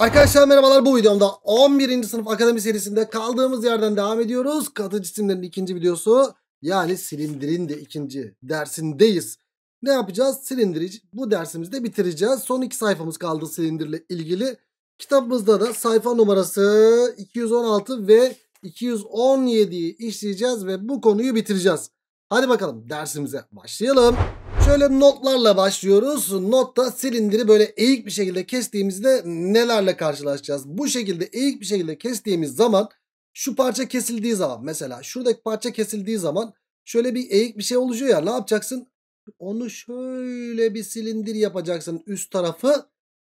Arkadaşlar merhabalar bu videomda 11. sınıf akademi serisinde kaldığımız yerden devam ediyoruz. Katı cisimlerin ikinci videosu yani silindirin de ikinci dersindeyiz. Ne yapacağız? Silindiri bu dersimizde bitireceğiz. Son iki sayfamız kaldı silindirle ilgili. Kitabımızda da sayfa numarası 216 ve 217'yi işleyeceğiz ve bu konuyu bitireceğiz. Hadi bakalım dersimize başlayalım. Şöyle notlarla başlıyoruz. Notta silindiri böyle eğik bir şekilde kestiğimizde nelerle karşılaşacağız? Bu şekilde eğik bir şekilde kestiğimiz zaman şu parça kesildiği zaman mesela şuradaki parça kesildiği zaman şöyle bir eğik bir şey oluşuyor ya ne yapacaksın? Onu şöyle bir silindir yapacaksın üst tarafı.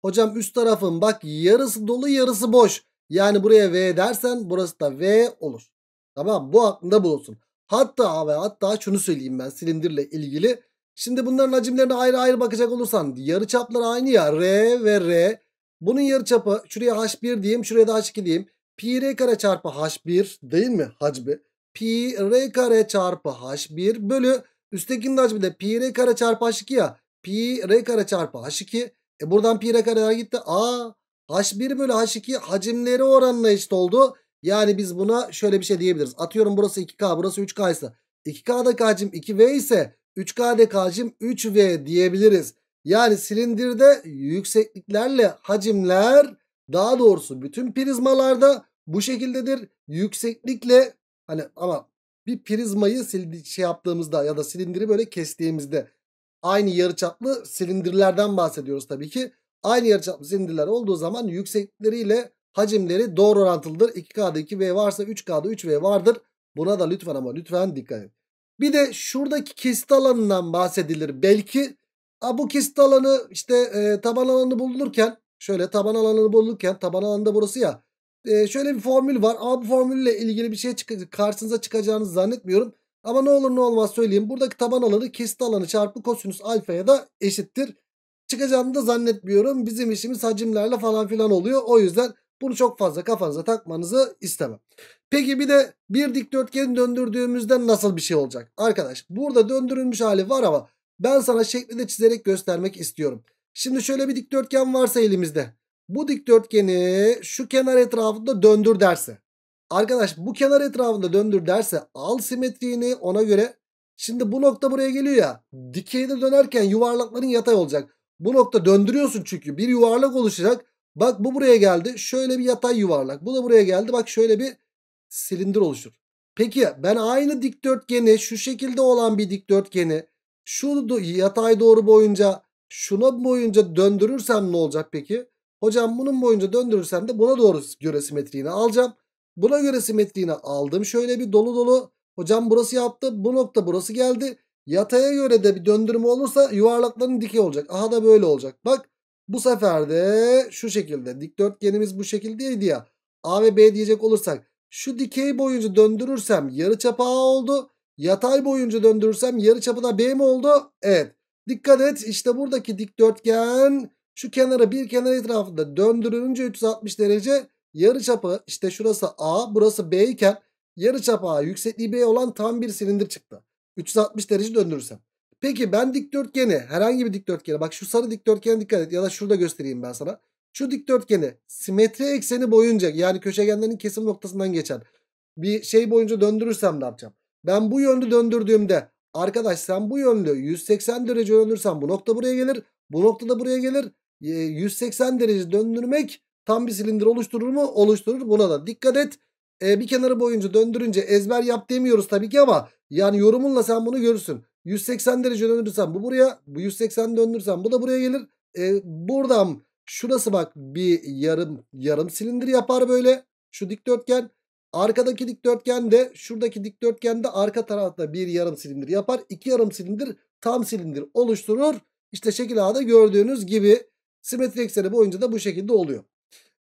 Hocam üst tarafın bak yarısı dolu yarısı boş. Yani buraya V dersen burası da V olur. Tamam bu aklında bulunsun. Hatta ve hatta şunu söyleyeyim ben silindirle ilgili. Şimdi bunların hacimlerine ayrı ayrı bakacak olursan yarı çaplar aynı ya. R ve R. Bunun yarı çapı şuraya H1 diyeyim şuraya da H2 diyeyim. Pi R kare çarpı H1 değil mi hacmi? Pi R kare çarpı H1 bölü üsttekinin hacmi de pi R kare çarpı H2 ya. Pi R kare çarpı H2. E buradan pi R kareler gitti. Aa H1 bölü H2 hacimleri oranına eşit oldu. Yani biz buna şöyle bir şey diyebiliriz. Atıyorum burası 2K burası 3K ise 2K'daki hacim 2V ise 3 hacim 3V diyebiliriz. Yani silindirde yüksekliklerle hacimler daha doğrusu bütün prizmalarda bu şekildedir. Yükseklikle hani ama bir prizmayı sildi, şey yaptığımızda ya da silindiri böyle kestiğimizde aynı yarıçaplı silindirlerden bahsediyoruz tabii ki. Aynı yarıçaplı silindirler olduğu zaman yükseklikleriyle hacimleri doğru orantılıdır. 2K'da 2V varsa 3K'da 3V vardır. Buna da lütfen ama lütfen dikkat edin. Bir de şuradaki kesit alanından bahsedilir. Belki a, bu kesit alanı işte e, taban alanı bulunurken şöyle taban alanını bulunurken taban alanında burası ya. E, şöyle bir formül var ama bu formülle ilgili bir şey çık karşınıza çıkacağını zannetmiyorum. Ama ne olur ne olmaz söyleyeyim. Buradaki taban alanı kesit alanı çarpı kosinüs alfaya da eşittir. Çıkacağını da zannetmiyorum. Bizim işimiz hacimlerle falan filan oluyor. O yüzden bunu çok fazla kafanıza takmanızı istemem. Peki bir de bir dikdörtgeni döndürdüğümüzde nasıl bir şey olacak? Arkadaş burada döndürülmüş hali var ama ben sana şeklinde çizerek göstermek istiyorum. Şimdi şöyle bir dikdörtgen varsa elimizde. Bu dikdörtgeni şu kenar etrafında döndür derse. Arkadaş bu kenar etrafında döndür derse al simetriğini ona göre. Şimdi bu nokta buraya geliyor ya. Dikeyde dönerken yuvarlakların yatay olacak. Bu nokta döndürüyorsun çünkü bir yuvarlak oluşacak. Bak bu buraya geldi. Şöyle bir yatay yuvarlak. Bu da buraya geldi. Bak şöyle bir silindir oluşur. Peki ben aynı dikdörtgeni şu şekilde olan bir dikdörtgeni şu yatay doğru boyunca şuna boyunca döndürürsem ne olacak peki? Hocam bunun boyunca döndürürsem de buna doğru göre simetriğini alacağım. Buna göre simetriğini aldım. Şöyle bir dolu dolu. Hocam burası yaptı. Bu nokta burası geldi. Yataya göre de bir döndürme olursa yuvarlakların dikey olacak. Aha da böyle olacak. Bak bu sefer de şu şekilde dikdörtgenimiz bu şekildeydi ya. A ve B diyecek olursak şu dikey boyunca döndürürsem yarıçapı A oldu. Yatay boyunca döndürürsem yarıçapı da B mi oldu? Evet. Dikkat et işte buradaki dikdörtgen şu kenara bir kenar etrafında döndürülünce 360 derece yarıçapı işte şurası A burası B iken yarıçapı A yüksekliği B olan tam bir silindir çıktı. 360 derece döndürürsem. Peki ben dikdörtgeni herhangi bir dikdörtgeni bak şu sarı dikdörtgene dikkat et ya da şurada göstereyim ben sana. Şu dikdörtgeni simetri ekseni boyunca yani köşegenlerin kesim noktasından geçen bir şey boyunca döndürürsem ne yapacağım? Ben bu yönlü döndürdüğümde arkadaş sen bu yönlü 180 derece döndürürsen bu nokta buraya gelir. Bu nokta da buraya gelir. 180 derece döndürmek tam bir silindir oluşturur mu? Oluşturur. Buna da dikkat et. E, bir kenarı boyunca döndürünce ezber yap demiyoruz tabii ki ama yani yorumunla sen bunu görürsün. 180 derece döndürürsem bu buraya. Bu 180 döndürürsem bu da buraya gelir. E, buradan şurası bak bir yarım yarım silindir yapar böyle. Şu dikdörtgen. Arkadaki dikdörtgen de şuradaki dikdörtgen de arka tarafta bir yarım silindir yapar. iki yarım silindir tam silindir oluşturur. İşte şekil A'da gördüğünüz gibi simetri ekseni boyunca da bu şekilde oluyor.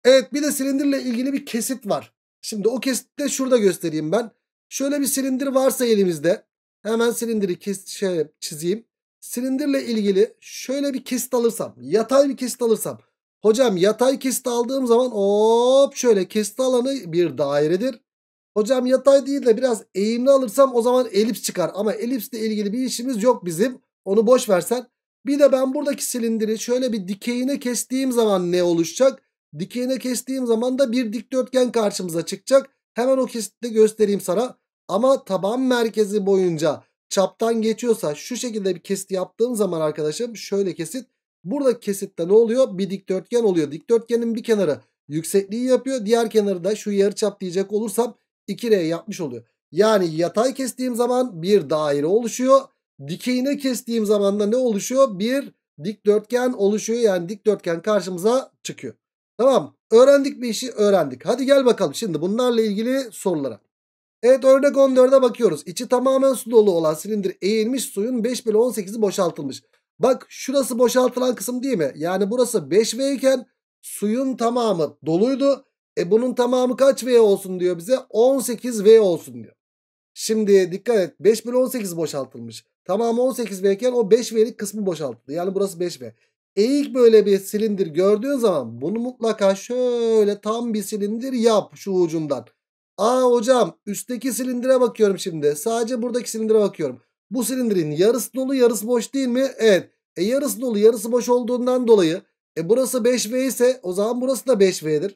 Evet bir de silindirle ilgili bir kesit var. Şimdi o kesitte şurada göstereyim ben. Şöyle bir silindir varsa elimizde Hemen silindiri kes şey, çizeyim. Silindirle ilgili şöyle bir kesit alırsam, yatay bir kesit alırsam. Hocam yatay kesit aldığım zaman hop şöyle kesit alanı bir dairedir. Hocam yatay değil de biraz eğimli alırsam o zaman elips çıkar. Ama elipsle ilgili bir işimiz yok bizim. Onu boş versen. Bir de ben buradaki silindiri şöyle bir dikeyine kestiğim zaman ne oluşacak? Dikeyine kestiğim zaman da bir dikdörtgen karşımıza çıkacak. Hemen o kesitte göstereyim sana. Ama taban merkezi boyunca çaptan geçiyorsa şu şekilde bir kesit yaptığım zaman arkadaşım şöyle kesit. Burada kesitte ne oluyor? Bir dikdörtgen oluyor. Dikdörtgenin bir kenarı yüksekliği yapıyor. Diğer kenarı da şu yarı çap diyecek olursam 2R yapmış oluyor. Yani yatay kestiğim zaman bir daire oluşuyor. Dikeyine kestiğim zaman da ne oluşuyor? Bir dikdörtgen oluşuyor. Yani dikdörtgen karşımıza çıkıyor. Tamam öğrendik bir işi öğrendik. Hadi gel bakalım şimdi bunlarla ilgili sorulara. Evet örnek 14'e bakıyoruz. İçi tamamen su dolu olan silindir eğilmiş suyun 5 bölü 18'i boşaltılmış. Bak şurası boşaltılan kısım değil mi? Yani burası 5V iken suyun tamamı doluydu. E bunun tamamı kaç V olsun diyor bize? 18 V olsun diyor. Şimdi dikkat et 5 bölü 18 boşaltılmış. Tamamı 18 V iken o 5 V'lik kısmı boşaltıldı. Yani burası 5 V. Eğik böyle bir silindir gördüğün zaman bunu mutlaka şöyle tam bir silindir yap şu ucundan. Aa hocam üstteki silindire bakıyorum şimdi. Sadece buradaki silindire bakıyorum. Bu silindirin yarısı dolu yarısı boş değil mi? Evet. E yarısı dolu yarısı boş olduğundan dolayı e burası 5V ise o zaman burası da 5V'dir.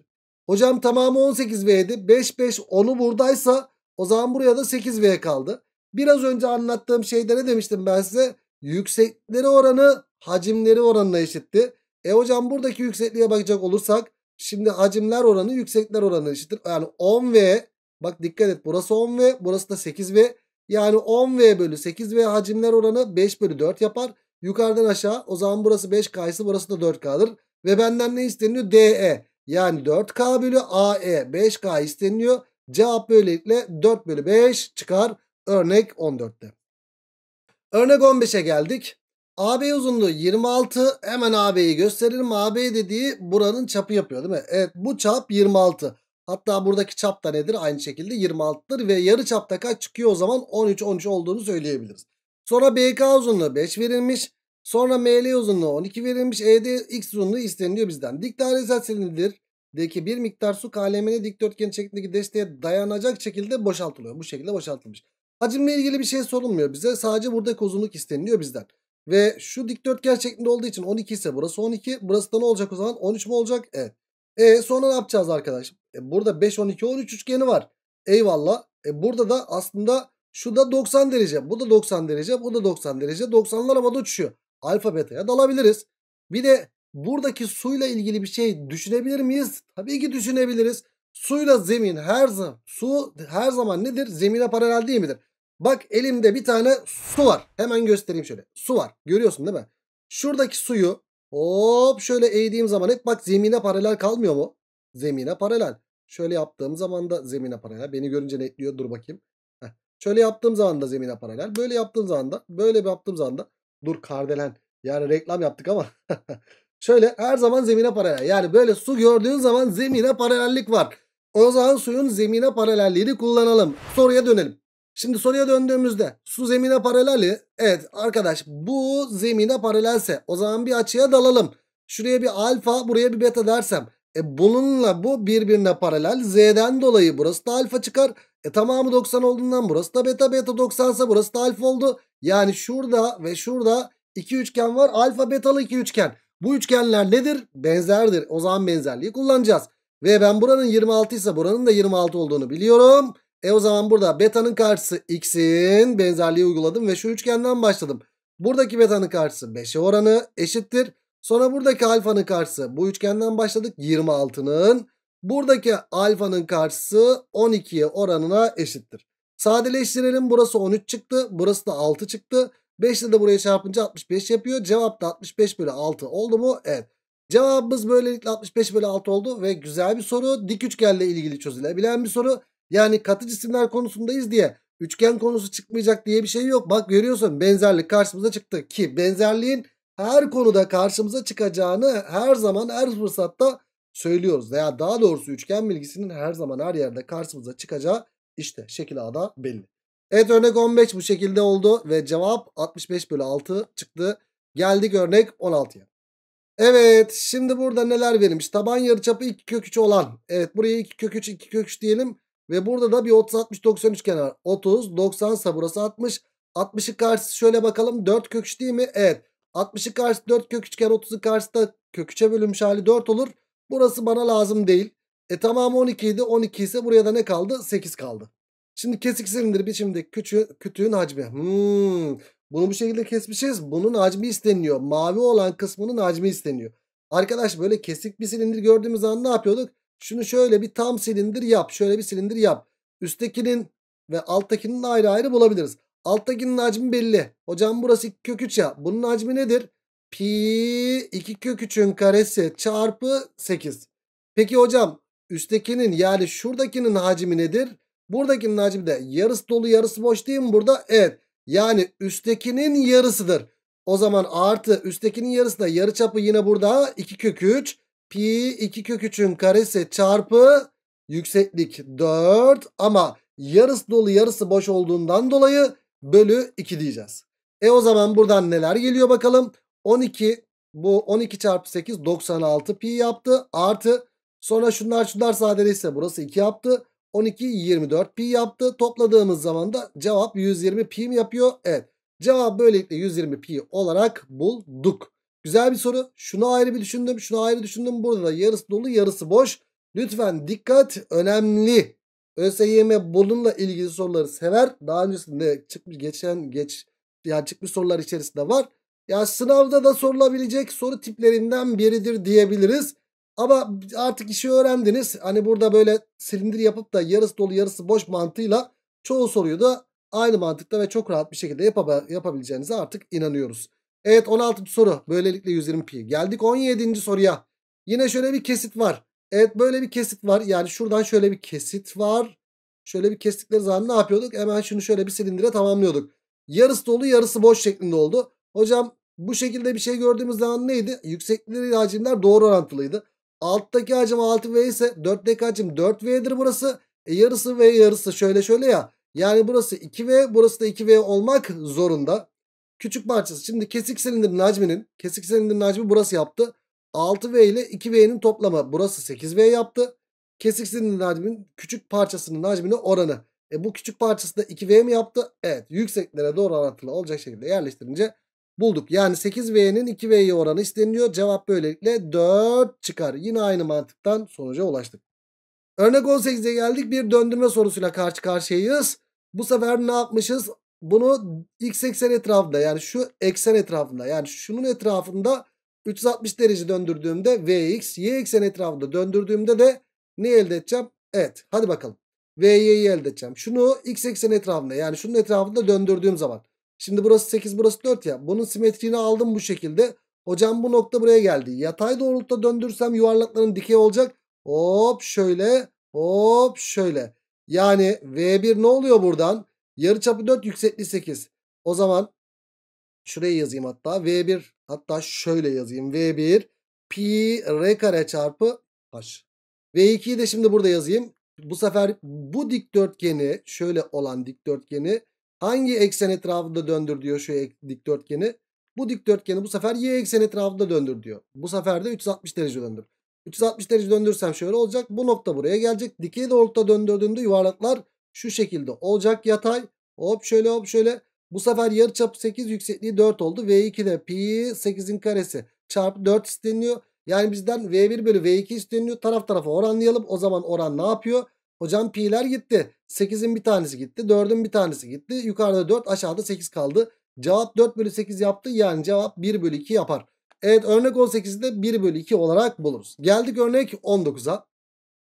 Hocam tamamı 18V'di. 5 5 10'u buradaysa o zaman buraya da 8V kaldı. Biraz önce anlattığım şeyde ne demiştim ben size? Yüksekleri oranı hacimleri oranına eşitti. E hocam buradaki yüksekliğe bakacak olursak Şimdi hacimler oranı yüksekler oranı eşittir. Yani 10V bak dikkat et burası 10V burası da 8V. Yani 10V bölü 8V hacimler oranı 5 bölü 4 yapar. Yukarıdan aşağı o zaman burası 5K'sı burası da 4K'dır. Ve benden ne isteniyor? DE yani 4K bölü AE 5K isteniyor. Cevap böylelikle 4 bölü 5 çıkar örnek 14'te. Örnek 15'e geldik. AB uzunluğu 26. Hemen AB'yi gösterelim. AB dediği buranın çapı yapıyor değil mi? Evet bu çap 26. Hatta buradaki çap da nedir? Aynı şekilde 26'dır ve yarı çapta kaç çıkıyor o zaman? 13 13 olduğunu söyleyebiliriz. Sonra BK uzunluğu 5 verilmiş. Sonra ML uzunluğu 12 verilmiş. EDX uzunluğu isteniliyor bizden. Dik dairesel silindir deki bir miktar su kalemini dikdörtgen şeklindeki desteğe dayanacak şekilde boşaltılıyor. Bu şekilde boşaltılmış. Hacimle ilgili bir şey sorulmuyor bize. Sadece buradaki uzunluk isteniliyor bizden. Ve şu dikdörtgen şeklinde olduğu için 12 ise burası 12. Burası da ne olacak o zaman? 13 mu olacak? Evet. E sonra ne yapacağız arkadaş? E, burada 5, 12, 13 üçgeni var. Eyvallah. E, burada da aslında şu da 90 derece. Bu da 90 derece. Bu da 90 derece. 90'lar havada uçuyor. Alfa beta'ya dalabiliriz. Bir de buradaki suyla ilgili bir şey düşünebilir miyiz? Tabii ki düşünebiliriz. Suyla zemin her zaman su her zaman nedir? Zemine paralel değil midir? Bak elimde bir tane su var. Hemen göstereyim şöyle. Su var. Görüyorsun değil mi? Şuradaki suyu hop şöyle eğdiğim zaman hep bak zemine paralel kalmıyor mu? Zemine paralel. Şöyle yaptığım zaman da zemine paralel. Beni görünce netliyor. Dur bakayım. Heh. Şöyle yaptığım zaman da zemine paralel. Böyle yaptığım zaman da böyle bir yaptığım zaman da dur kardelen. Yani reklam yaptık ama şöyle her zaman zemine paralel. Yani böyle su gördüğün zaman zemine paralellik var. O zaman suyun zemine paralelliğini kullanalım. Soruya dönelim. Şimdi soruya döndüğümüzde su zemine paraleli. Evet arkadaş bu zemine paralelse o zaman bir açıya dalalım. Şuraya bir alfa buraya bir beta dersem. E bununla bu birbirine paralel. Z'den dolayı burası da alfa çıkar. E tamamı 90 olduğundan burası da beta beta 90 ise burası da alfa oldu. Yani şurada ve şurada iki üçgen var. Alfa betalı iki üçgen. Bu üçgenler nedir? Benzerdir. O zaman benzerliği kullanacağız. Ve ben buranın 26 ise buranın da 26 olduğunu biliyorum. E o zaman burada beta'nın karşısı x'in benzerliği uyguladım ve şu üçgenden başladım. Buradaki beta'nın karşısı 5'e oranı eşittir. Sonra buradaki alfanın karşısı bu üçgenden başladık 26'nın. Buradaki alfanın karşısı 12'ye oranına eşittir. Sadeleştirelim burası 13 çıktı burası da 6 çıktı. 5 ile de buraya çarpınca 65 yapıyor. Cevap da 65 bölü 6 oldu mu? Evet. Cevabımız böylelikle 65 bölü 6 oldu ve güzel bir soru. Dik üçgenle ilgili çözülebilen bir soru. Yani katı cisimler konusundayız diye üçgen konusu çıkmayacak diye bir şey yok. Bak görüyorsun benzerlik karşımıza çıktı ki benzerliğin her konuda karşımıza çıkacağını her zaman her fırsatta söylüyoruz. Veya daha doğrusu üçgen bilgisinin her zaman her yerde karşımıza çıkacağı işte şekil A'da belli. Evet örnek 15 bu şekilde oldu ve cevap 65 bölü 6 çıktı. Geldik örnek 16'ya. Evet şimdi burada neler verilmiş? Taban yarıçapı 2 kök 3 olan. Evet buraya 2 kök 3 2 kök 3 diyelim. Ve burada da bir 30 60 90 üçgen 30 90 sa burası 60. 60'ı karşısı şöyle bakalım 4 kök değil mi? Evet. 60'ı karşı 4 kök 3 kere 30'u karşı da köküçe 3'e bölünmüş hali 4 olur. Burası bana lazım değil. E tamamı 12 idi. 12 ise buraya da ne kaldı? 8 kaldı. Şimdi kesik silindir biçimde küçü, kütüğün hacmi. Hmm. Bunu bu şekilde kesmişiz. Bunun hacmi isteniyor. Mavi olan kısmının hacmi isteniyor. Arkadaş böyle kesik bir silindir gördüğümüz an ne yapıyorduk? Şunu şöyle bir tam silindir yap. Şöyle bir silindir yap. Üsttekinin ve alttakinin ayrı ayrı bulabiliriz. Alttakinin hacmi belli. Hocam burası 2 kök 3 ya. Bunun hacmi nedir? Pi 2 kök 3'ün karesi çarpı 8. Peki hocam üsttekinin yani şuradakinin hacmi nedir? Buradakinin hacmi de yarısı dolu yarısı boş değil mi burada? Evet. Yani üsttekinin yarısıdır. O zaman artı üsttekinin yarısı da yarı çapı yine burada 2 kök 3 pi 2 kök 3'ün karesi çarpı yükseklik 4 ama yarısı dolu yarısı boş olduğundan dolayı bölü 2 diyeceğiz. E o zaman buradan neler geliyor bakalım. 12 bu 12 çarpı 8 96 pi yaptı artı sonra şunlar şunlar sadeleşse burası 2 yaptı. 12 24 pi yaptı. Topladığımız zaman da cevap 120 pi mi yapıyor? Evet. Cevap böylelikle 120 pi olarak bulduk. Güzel bir soru. Şunu ayrı bir düşündüm. Şunu ayrı düşündüm. Burada da yarısı dolu yarısı boş. Lütfen dikkat. Önemli. ÖSYM bununla ilgili soruları sever. Daha öncesinde çıkmış geçen geç yani çıkmış sorular içerisinde var. Ya sınavda da sorulabilecek soru tiplerinden biridir diyebiliriz. Ama artık işi öğrendiniz. Hani burada böyle silindir yapıp da yarısı dolu yarısı boş mantığıyla çoğu soruyu da aynı mantıkta ve çok rahat bir şekilde yapab yapabileceğinize artık inanıyoruz. Evet 16. soru. Böylelikle 120 pi. Geldik 17. soruya. Yine şöyle bir kesit var. Evet böyle bir kesit var. Yani şuradan şöyle bir kesit var. Şöyle bir kestikleri zaman ne yapıyorduk? Hemen şunu şöyle bir silindire tamamlıyorduk. Yarısı dolu yarısı boş şeklinde oldu. Hocam bu şekilde bir şey gördüğümüz zaman neydi? Yüksekleri hacimler doğru orantılıydı. Alttaki hacim 6V ise 4'teki hacim 4V'dir burası. E yarısı V yarısı şöyle şöyle ya. Yani burası 2V burası da 2V olmak zorunda. Küçük parçası. Şimdi kesik silindir Najmi'nin kesik silindir Najmi burası yaptı. 6V ile 2V'nin toplamı burası 8V yaptı. Kesik silindir Najmi'nin küçük parçasının Najmi'ne oranı. E bu küçük parçası da 2V mi yaptı? Evet. Yükseklere doğru orantılı olacak şekilde yerleştirince bulduk. Yani 8V'nin 2V'ye oranı isteniliyor. Cevap böylelikle 4 çıkar. Yine aynı mantıktan sonuca ulaştık. Örnek 18'e geldik. Bir döndürme sorusuyla karşı karşıyayız. Bu sefer ne yapmışız? bunu x eksen etrafında yani şu eksen etrafında yani şunun etrafında 360 derece döndürdüğümde vx y eksen etrafında döndürdüğümde de ne elde edeceğim? Evet hadi bakalım. VY'yi elde edeceğim. Şunu x eksen etrafında yani şunun etrafında döndürdüğüm zaman. Şimdi burası 8 burası 4 ya. Bunun simetriğini aldım bu şekilde. Hocam bu nokta buraya geldi. Yatay doğrultuda döndürsem yuvarlakların dikey olacak. Hop şöyle hop şöyle. Yani V1 ne oluyor buradan? Yarı çapı 4 yüksekliği 8. O zaman şuraya yazayım hatta V1 hatta şöyle yazayım V1 pi r kare çarpı h. V2'yi de şimdi burada yazayım. Bu sefer bu dikdörtgeni şöyle olan dikdörtgeni hangi eksen etrafında döndür diyor şu dikdörtgeni. Bu dikdörtgeni bu sefer y eksen etrafında döndür diyor. Bu sefer de 360 derece döndür. 360 derece döndürsem şöyle olacak. Bu nokta buraya gelecek. Dikey doğrultuda döndürdüğümde yuvarlaklar şu şekilde olacak yatay. Hop şöyle hop şöyle. Bu sefer yarıçapı 8 yüksekliği 4 oldu. V2 de pi 8'in karesi çarpı 4 isteniyor Yani bizden V1 bölü V2 isteniyor Taraf tarafa oranlayalım. O zaman oran ne yapıyor? Hocam pi'ler gitti. 8'in bir tanesi gitti. 4'ün bir tanesi gitti. Yukarıda 4 aşağıda 8 kaldı. Cevap 4 bölü 8 yaptı. Yani cevap 1 bölü 2 yapar. Evet örnek 18'i de 1 bölü 2 olarak buluruz. Geldik örnek 19'a.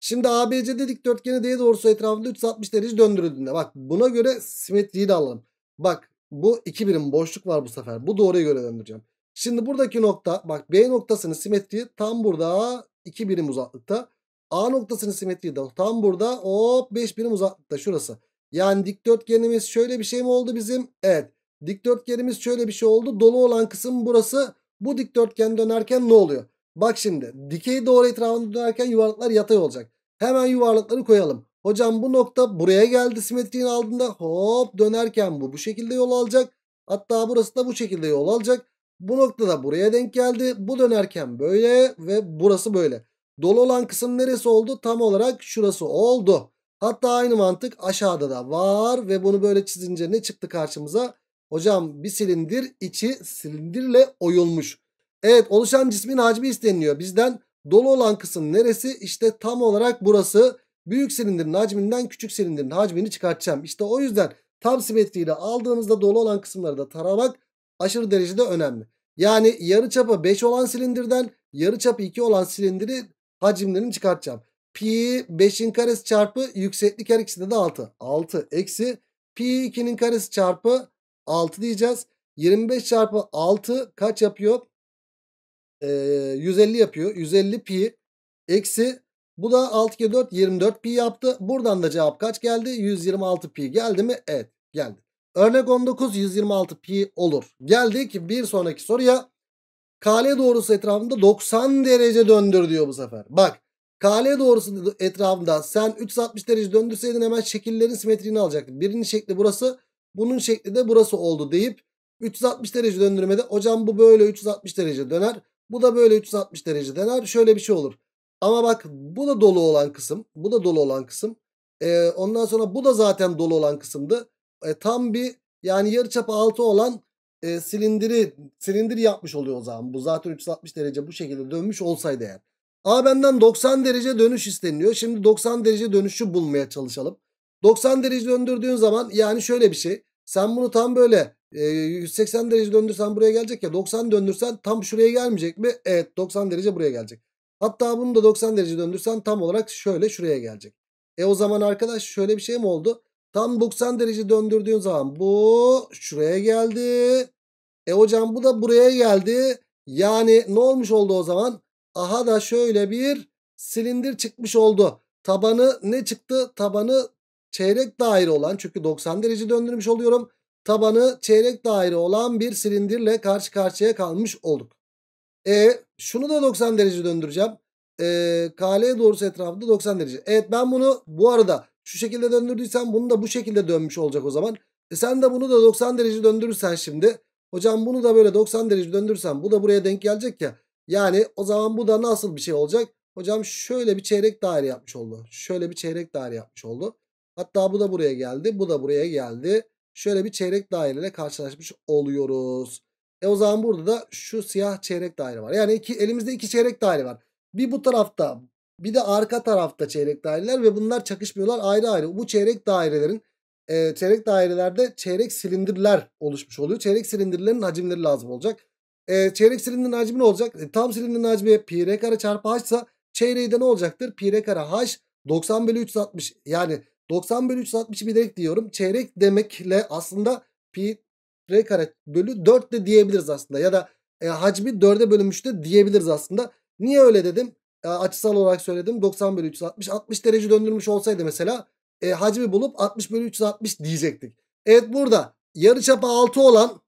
Şimdi ABCD dikdörtgeni D doğrusu etrafında 360 derece döndürüldüğünde. Bak buna göre simetriyi de alalım. Bak bu iki birim boşluk var bu sefer. Bu doğruya göre döndüreceğim. Şimdi buradaki nokta bak B noktasının simetriği tam burada iki birim uzaklıkta. A noktasının simetriği de tam burada hop 5 birim uzaklıkta şurası. Yani dikdörtgenimiz şöyle bir şey mi oldu bizim? Evet. Dikdörtgenimiz şöyle bir şey oldu. Dolu olan kısım burası. Bu dikdörtgen dönerken ne oluyor? Bak şimdi dikey doğru etrafında dönerken yuvarlaklar yatay olacak. Hemen yuvarlakları koyalım. Hocam bu nokta buraya geldi simetriğin altında. Hop dönerken bu bu şekilde yol alacak. Hatta burası da bu şekilde yol alacak. Bu noktada buraya denk geldi. Bu dönerken böyle ve burası böyle. Dolu olan kısım neresi oldu? Tam olarak şurası oldu. Hatta aynı mantık aşağıda da var ve bunu böyle çizince ne çıktı karşımıza? Hocam bir silindir içi silindirle oyulmuş. Evet oluşan cismin hacmi isteniliyor. Bizden dolu olan kısım neresi? İşte tam olarak burası. Büyük silindirin hacminden küçük silindirin hacmini çıkartacağım. İşte o yüzden tam simetriyle aldığınızda dolu olan kısımları da taramak aşırı derecede önemli. Yani yarı çapı 5 olan silindirden yarı çapı 2 olan silindiri hacimlerini çıkartacağım. Pi 5'in karesi çarpı yükseklik her ikisinde de 6. 6 eksi pi 2'nin karesi çarpı 6 diyeceğiz. 25 çarpı 6 kaç yapıyor? e, 150 yapıyor. 150 pi eksi bu da 6 kere 4 24 pi yaptı. Buradan da cevap kaç geldi? 126 pi geldi mi? Evet geldi. Örnek 19 126 pi olur. Geldi ki bir sonraki soruya kale doğrusu etrafında 90 derece döndür diyor bu sefer. Bak kale doğrusu etrafında sen 360 derece döndürseydin hemen şekillerin simetriğini alacaktın. Birinin şekli burası bunun şekli de burası oldu deyip 360 derece döndürmede hocam bu böyle 360 derece döner. Bu da böyle 360 derece dener. Şöyle bir şey olur. Ama bak bu da dolu olan kısım. Bu da dolu olan kısım. Ee, ondan sonra bu da zaten dolu olan kısımdı. E, tam bir yani yarı çapı altı olan e, silindiri silindir yapmış oluyor o zaman. Bu zaten 360 derece bu şekilde dönmüş olsaydı eğer. A benden 90 derece dönüş isteniliyor. Şimdi 90 derece dönüşü bulmaya çalışalım. 90 derece döndürdüğün zaman yani şöyle bir şey. Sen bunu tam böyle 180 ee, derece döndürsen buraya gelecek ya 90 döndürsen tam şuraya gelmeyecek mi? Evet 90 derece buraya gelecek. Hatta bunu da 90 derece döndürsen tam olarak şöyle şuraya gelecek. E o zaman arkadaş şöyle bir şey mi oldu? Tam 90 derece döndürdüğün zaman bu şuraya geldi. E hocam bu da buraya geldi. Yani ne olmuş oldu o zaman? Aha da şöyle bir silindir çıkmış oldu. Tabanı ne çıktı? Tabanı çeyrek daire olan çünkü 90 derece döndürmüş oluyorum tabanı çeyrek daire olan bir silindirle karşı karşıya kalmış olduk. E şunu da 90 derece döndüreceğim. E, KL doğrusu etrafında 90 derece. Evet ben bunu bu arada şu şekilde döndürdüysem bunu da bu şekilde dönmüş olacak o zaman. E sen de bunu da 90 derece döndürürsen şimdi. Hocam bunu da böyle 90 derece döndürürsen bu da buraya denk gelecek ya. Yani o zaman bu da nasıl bir şey olacak? Hocam şöyle bir çeyrek daire yapmış oldu. Şöyle bir çeyrek daire yapmış oldu. Hatta bu da buraya geldi. Bu da buraya geldi şöyle bir çeyrek daireyle karşılaşmış oluyoruz. E o zaman burada da şu siyah çeyrek daire var. Yani iki, elimizde iki çeyrek daire var. Bir bu tarafta bir de arka tarafta çeyrek daireler ve bunlar çakışmıyorlar ayrı ayrı. Bu çeyrek dairelerin e, çeyrek dairelerde çeyrek silindirler oluşmuş oluyor. Çeyrek silindirlerin hacimleri lazım olacak. E, çeyrek silindirin hacmi ne olacak? E, tam silindirin hacmi pi r kare çarpı h ise çeyreği de ne olacaktır? Pi r kare h 90 bölü 360 yani 90 bölü 360 bilerek diyorum. Çeyrek demekle aslında pi r kare bölü 4 de diyebiliriz aslında. Ya da e, hacmi 4'e bölünmüş de diyebiliriz aslında. Niye öyle dedim? E, açısal olarak söyledim. 90 bölü 360 60 derece döndürmüş olsaydı mesela e, hacmi bulup 60 bölü 360 diyecektik. Evet burada yarı çapı 6 olan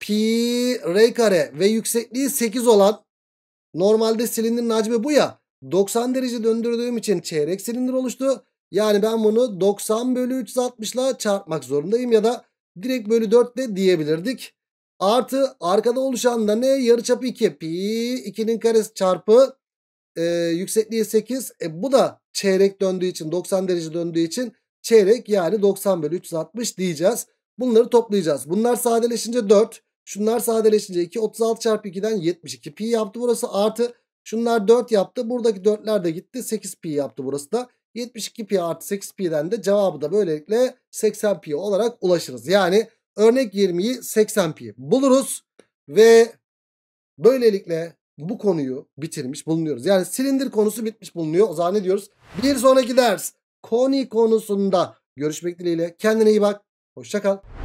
pi r kare ve yüksekliği 8 olan normalde silindirin hacmi bu ya 90 derece döndürdüğüm için çeyrek silindir oluştu. Yani ben bunu 90 bölü 360 ile çarpmak zorundayım ya da direkt bölü 4 de diyebilirdik. Artı arkada oluşan da ne? yarıçap 2. Pi 2'nin karesi çarpı e, yüksekliği 8. E, bu da çeyrek döndüğü için 90 derece döndüğü için çeyrek yani 90 bölü 360 diyeceğiz. Bunları toplayacağız. Bunlar sadeleşince 4. Şunlar sadeleşince 2. 36 çarpı 2'den 72 pi yaptı burası. Artı şunlar 4 yaptı. Buradaki 4'ler de gitti. 8 pi yaptı burası da. 72 pi artı 8p'den de cevabı da böylelikle 80 pi olarak ulaşırız. Yani örnek 20'yi 80 pi buluruz ve böylelikle bu konuyu bitirmiş bulunuyoruz. Yani silindir konusu bitmiş bulunuyor. O zaman ne diyoruz? Bir sonraki ders koni konusunda görüşmek dileğiyle. Kendine iyi bak. Hoşçakal.